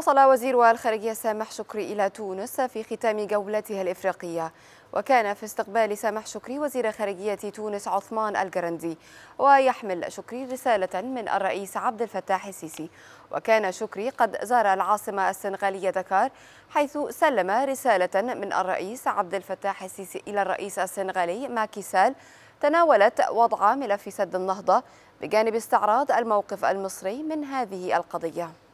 وصل وزير الخارجية سامح شكري إلى تونس في ختام جولتها الإفريقية وكان في استقبال سامح شكري وزير خارجية تونس عثمان الجرندي ويحمل شكري رسالة من الرئيس عبد الفتاح السيسي وكان شكري قد زار العاصمة السنغالية دكار حيث سلم رسالة من الرئيس عبد الفتاح السيسي إلى الرئيس السنغالي ماكي سال تناولت وضع ملف سد النهضة بجانب استعراض الموقف المصري من هذه القضية